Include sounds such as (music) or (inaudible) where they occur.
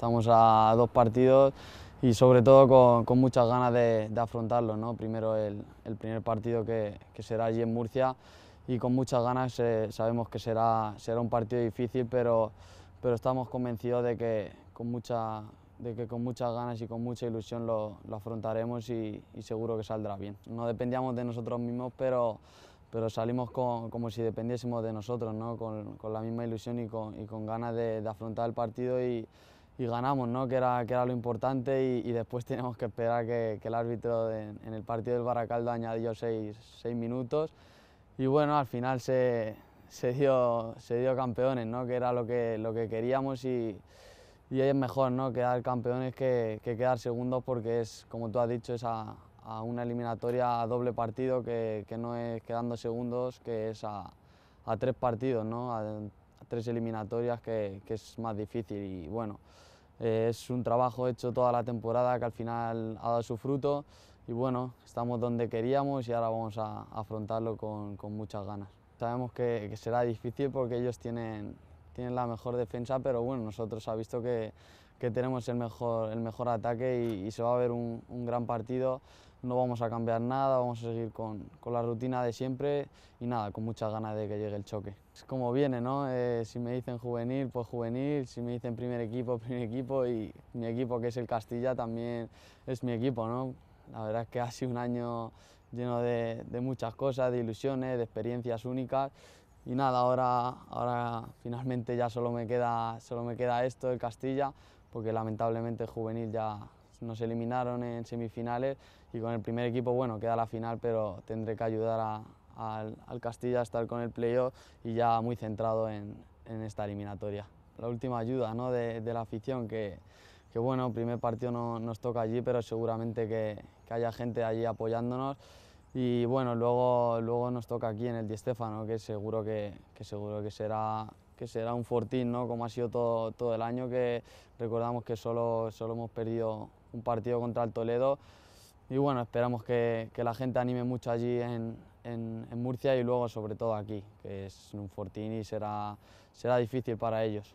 Estamos a dos partidos y sobre todo con, muchas ganas de, afrontarlo. Primero el, primer partido que, será allí en Murcia y con muchas ganas eh, sabemos que será, será un partido difícil, pero, pero estamos convencidos de que con, de que con muchas ganas y con mucha ilusión lo, afrontaremos y, seguro que saldrá bien. No dependíamos de nosotros mismos, pero, pero salimos como si dependiésemos de nosotros, con, la misma ilusión y con, con ganas de, de afrontar el partido y y ganamos, ¿no? que, era, que era lo importante y, y después tenemos que esperar que, que el árbitro en el partido del Baracaldo añadió seis, seis minutos y bueno, al final se, se, dio, se dio campeones, ¿no? que era lo que, lo que queríamos y, y es mejor ¿no? quedar campeones que, que quedar segundos porque es, como tú has dicho, es a, una eliminatoria a doble partido que, que, no es quedando segundos, que es a, a tres partidos, ¿no? a, tres eliminatorias que, que es más difícil y bueno es un trabajo hecho toda la temporada que al final ha dado su fruto y bueno, estamos donde queríamos y ahora vamos a afrontarlo con, muchas ganas. Sabemos que será difícil porque ellos tienen tienen la mejor defensa, pero bueno, nosotros ha visto que, tenemos el mejor, el mejor ataque y, se va a ver un, gran partido. No vamos a cambiar nada, vamos a seguir con, la rutina de siempre y nada, con muchas ganas de que llegue el choque. Es como viene, ¿no? Eh, si me dicen juvenil, pues juvenil, si me dicen primer equipo, (laughs) primer equipo y mi equipo que es el Castilla también es mi equipo, ¿no? La verdad es que ha sido un año lleno de, de muchas cosas, de ilusiones, de experiencias únicas y nada, ahora, ahora finalmente ya solo me, queda, solo me queda esto, el Castilla, porque lamentablemente juvenil ya nos eliminaron en semifinales y con el primer equipo, bueno, queda la final, pero tendré que ayudar al, Castilla a estar con el playoff y ya muy centrado en, esta eliminatoria. La última ayuda de, la afición, que, que, bueno, primer partido no, nos toca allí, pero seguramente que, que haya gente allí apoyándonos y bueno, luego, luego nos toca aquí en el Di stefano que seguro que, seguro que será que será un fortín, ¿no? Como ha sido todo, todo el año, que recordamos que solo, solo hemos perdido un partido contra el Toledo. Y bueno, esperamos que, la gente anime mucho allí en, Murcia y luego sobre todo aquí, que es un fortín y será, será difícil para ellos.